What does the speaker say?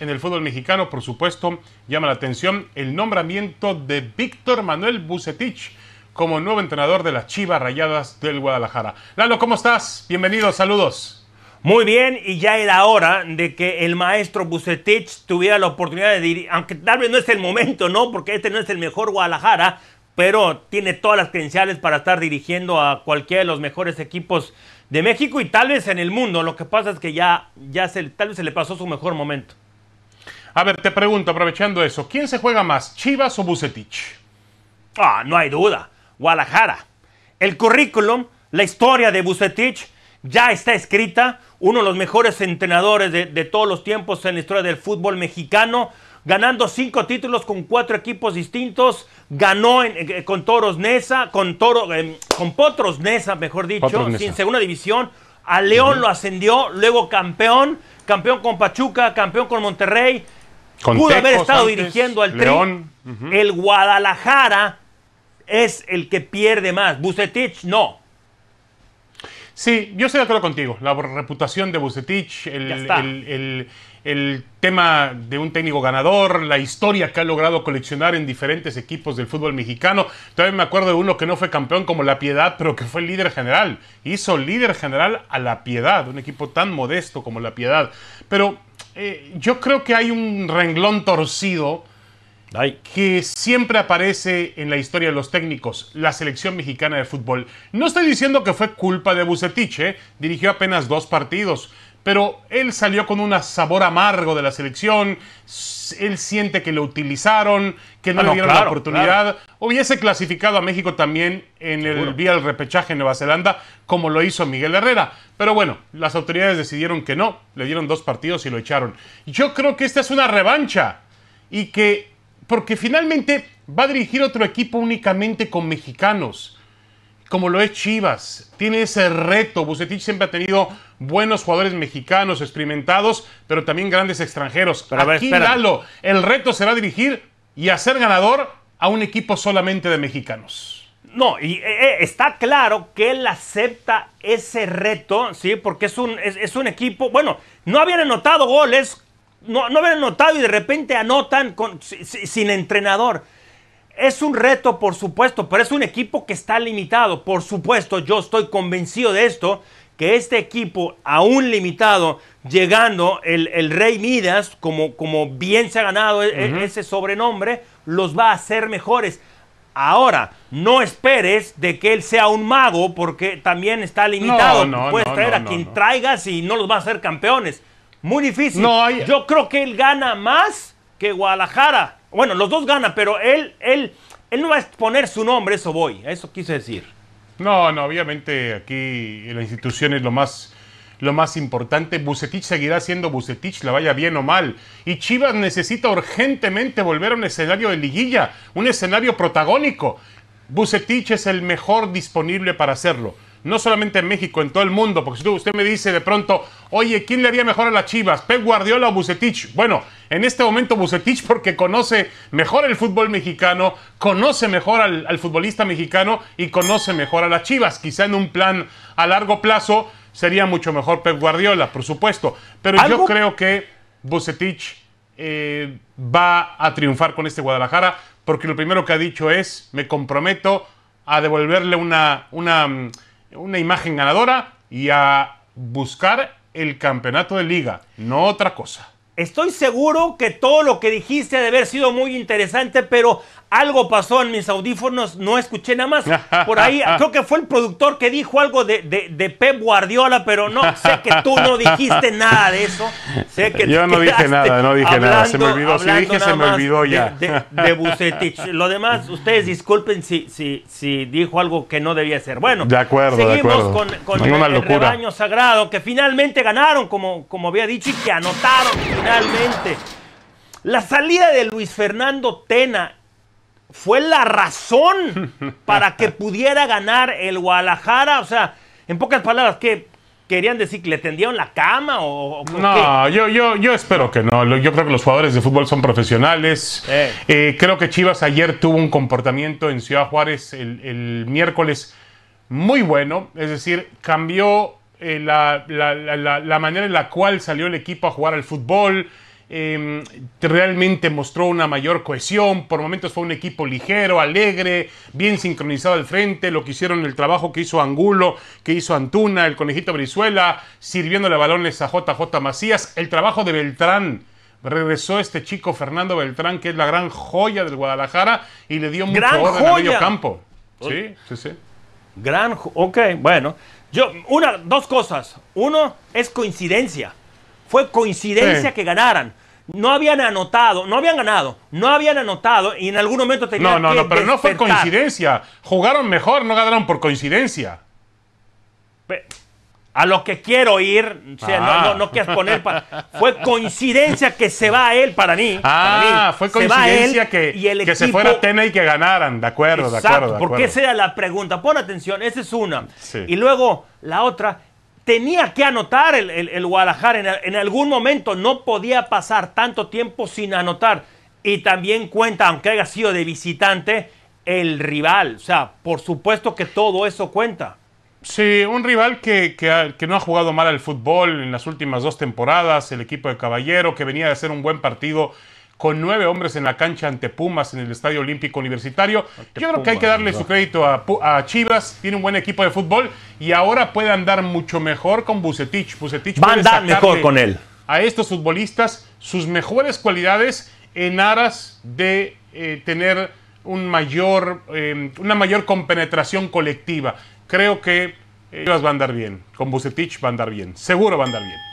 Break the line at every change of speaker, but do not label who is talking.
En el fútbol mexicano, por supuesto, llama la atención el nombramiento de Víctor Manuel Bucetich como nuevo entrenador de las Chivas Rayadas del Guadalajara. Lalo, ¿cómo estás? Bienvenido, saludos. Muy bien, y ya era hora de que el maestro
Bucetich tuviera la oportunidad de dirigir, aunque tal vez no es el momento, ¿no? Porque este no es el mejor Guadalajara, pero tiene todas las credenciales para estar dirigiendo a cualquiera de los mejores equipos de México y tal vez en el mundo. Lo que pasa es que ya, ya tal vez se le pasó su mejor momento.
A ver, te pregunto, aprovechando eso, ¿quién se juega más, Chivas o Bucetich? Ah, no hay duda, Guadalajara. El currículum, la historia de Bucetich
ya está escrita, uno de los mejores entrenadores de, todos los tiempos en la historia del fútbol mexicano, ganando cinco títulos con cuatro equipos distintos. Ganó eh, eh, con Toros Nesa, con, Toro, eh, con Potros Nesa, mejor dicho, en segunda división. A León lo ascendió, luego campeón, campeón con Pachuca, campeón con Monterrey, Pudo haber estado dirigiendo al León. El Guadalajara
es el que pierde más. Bucetich no. Sí, yo estoy de acuerdo contigo. La reputación de Bucetich, el, el, tema de un técnico ganador, la historia que ha logrado coleccionar en diferentes equipos del fútbol mexicano. Todavía me acuerdo de uno que no fue campeón como La Piedad, pero que fue líder general. Hizo líder general a La Piedad, un equipo tan modesto como La Piedad. Pero eh, yo creo que hay un renglón torcido que siempre aparece en la historia de los técnicos, la selección mexicana de fútbol. No estoy diciendo que fue culpa de Bucetiche, eh. dirigió apenas dos partidos, pero él salió con un sabor amargo de la selección, él siente que lo utilizaron, que no, ah, le dieron la oportunidad. Hubiese clasificado a México también en el vía del repechaje en Nueva Zelanda, como lo hizo Miguel Herrera. Pero bueno, las autoridades decidieron que no, le dieron dos partidos y lo echaron. Yo creo que esta es una revancha y que, porque finalmente va a dirigir otro equipo únicamente con mexicanos como lo es Chivas. Tiene ese reto. Bucetich siempre ha tenido buenos jugadores mexicanos, experimentados, pero también grandes extranjeros. Pero Aquí, el reto será dirigir y hacer ganador a un equipo solamente de mexicanos. No, y eh, eh, está claro que él acepta ese
reto, ¿sí? Porque es un, es, un equipo, bueno, no habían anotado goles, no, no habían anotado y de repente anotan sin entrenador. Es un reto, por supuesto, pero es un equipo que está limitado. Por supuesto, yo estoy convencido de esto, que este equipo, aún limitado, llegando el, Rey Midas, como, como, bien se ha ganado e, e, ese sobrenombre, los va a hacer mejores. Ahora, no esperes de que él sea un mago porque también está limitado. No, Puedes traer a quien traigas y no los va a hacer campeones. Muy difícil. Yo creo que él gana más que Guadalajara. Bueno, los dos ganan, pero él, él, no va a
exponer su nombre, eso voy, eso quise decir. No, no, obviamente aquí la institución es lo más, lo más importante. Bucetich seguirá siendo Bucetich, la vaya bien o mal. Y Chivas necesita urgentemente volver a un escenario de liguilla, un escenario protagónico. Bucetich es el mejor disponible para hacerlo no solamente en México, en todo el mundo, porque si usted me dice de pronto, oye, ¿quién le haría mejor a las Chivas? ¿Pep Guardiola o Bucetich? Bueno, en este momento Bucetich porque conoce mejor el fútbol mexicano, conoce mejor al, futbolista mexicano y conoce mejor a las Chivas. Quizá en un plan a largo plazo sería mucho mejor Pep Guardiola, por supuesto. Pero yo creo que Bucetich eh, va a triunfar con este Guadalajara porque lo primero que ha dicho es, me comprometo a devolverle una mm, una imagen ganadora y a buscar el campeonato de liga, no otra cosa. Estoy
seguro que todo lo que dijiste de haber sido muy interesante, pero algo pasó en mis audífonos, no escuché nada más. Por ahí creo que fue el productor que dijo algo de, Pep Guardiola, pero no, sé que tú no dijiste nada de eso.
Sé Yo no dije nada, no dije nada, se me olvidó. se me olvidó ya. De,
Lo demás, ustedes disculpen si, si, si dijo algo que no debía ser. Bueno, de acuerdo, seguimos con, con el, rebaño sagrado, que finalmente ganaron, como, como había dicho, y que anotaron finalmente. La salida de Luis Fernando Tena fue la razón para que pudiera ganar el Guadalajara. O sea, en pocas palabras, que querían decir que le tendieron la cama o, no
yo yo yo espero que no yo creo que los jugadores de fútbol son profesionales eh. Eh, creo que Chivas ayer tuvo un comportamiento en Ciudad Juárez el, el miércoles muy bueno es decir cambió eh, la, manera en la cual salió el equipo a jugar al fútbol. Em, realmente mostró una mayor cohesión, por momentos fue un equipo ligero, alegre, bien sincronizado al frente, lo que hicieron el trabajo que hizo Angulo, que hizo Antuna, el conejito Brizuela, sirviéndole balones a JJ Macías, el trabajo de Beltrán, regresó este chico Fernando Beltrán, que es la gran joya del Guadalajara, y le dio mucho gran orden medio campo. Sí, sí, sí. Gran, ok, bueno. Yo, una, dos
cosas. Uno es coincidencia. Fue coincidencia que ganaran. No
habían anotado, no habían ganado, no habían anotado y en algún momento tenían No, no, no, pero no fue coincidencia. Jugaron mejor, no ganaron por coincidencia
a lo que quiero ir, o sea, no, no, ah. poner. Fue
coincidencia que se
va él para mí. Ah, para fue coincidencia que, que se fuera
Tena y que ganaran, de acuerdo, de acuerdo. porque esa
era la pregunta. Pon atención, esa es una. Y luego la otra, tenía que anotar el, Guadalajara en, en, algún momento, no podía pasar tanto tiempo sin anotar. Y también cuenta, aunque haya sido de visitante, el
rival. O sea, por supuesto que todo eso cuenta. Sí, un rival que, no ha jugado mal al fútbol en las últimas dos temporadas, el equipo de Caballero, que venía de hacer un buen partido con nueve hombres en la cancha ante Pumas en el Estadio Olímpico Universitario. Yo creo que hay que darle su crédito a, Chivas, tiene un buen equipo de fútbol y ahora puede andar mucho mejor con Bucetich. Bucetich Va a andar mejor con él. A estos futbolistas sus mejores cualidades en aras de eh, tener un mayor, eh, una mayor compenetración colectiva creo que ellos eh, van a andar bien. Con Bucetich van a andar bien. Seguro van a andar bien.